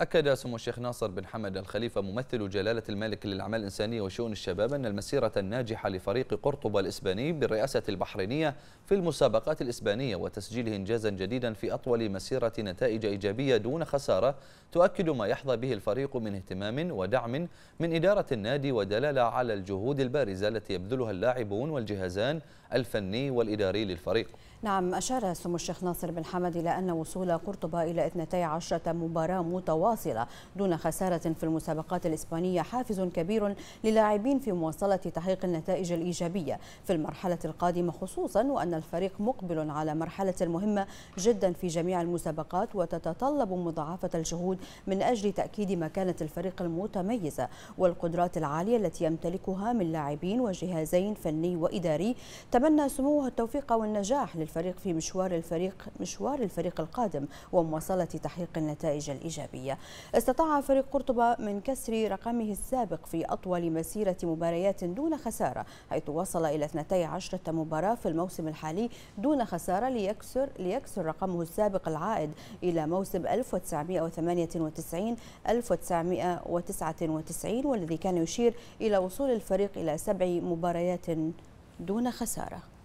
أكد سمو الشيخ ناصر بن حمد الخليفة ممثل جلالة الملك للأعمال الإنسانية وشؤون الشباب أن المسيرة الناجحة لفريق قرطبة الإسباني بالرئاسة البحرينية في المسابقات الإسبانية وتسجيله إنجازا جديدا في أطول مسيرة نتائج إيجابية دون خسارة تؤكد ما يحظى به الفريق من اهتمام ودعم من إدارة النادي ودلالة على الجهود البارزة التي يبذلها اللاعبون والجهازان الفني والإداري للفريق نعم أشار سمو الشيخ ناصر بن حمد إلى أن وصول قرطبة إلى 12 مباراة متواصلة متواصلة دون خسارة في المسابقات الإسبانية حافز كبير للاعبين في مواصلة تحقيق النتائج الإيجابية في المرحلة القادمة خصوصا وأن الفريق مقبل على مرحلة مهمة جدا في جميع المسابقات وتتطلب مضاعفة الجهود من أجل تأكيد مكانة الفريق المتميزة والقدرات العالية التي يمتلكها من لاعبين وجهازين فني وإداري تمنى سموه التوفيق والنجاح للفريق في مشوار الفريق مشوار الفريق القادم ومواصلة تحقيق النتائج الإيجابية استطاع فريق قرطبة من كسر رقمه السابق في أطول مسيرة مباريات دون خسارة حيث وصل إلى 12 مباراة في الموسم الحالي دون خسارة ليكسر, ليكسر رقمه السابق العائد إلى موسم 1998 1999 والذي كان يشير إلى وصول الفريق إلى سبع مباريات دون خسارة